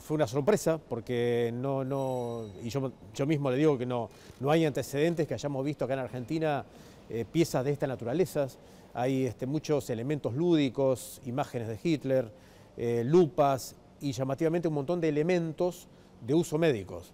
Fue una sorpresa porque no, no y yo, mismo le digo que no, hay antecedentes que hayamos visto acá en Argentina eh, piezas de estas naturalezas. Hay este, muchos elementos lúdicos, imágenes de Hitler, eh, lupas y llamativamente un montón de elementos de uso médicos.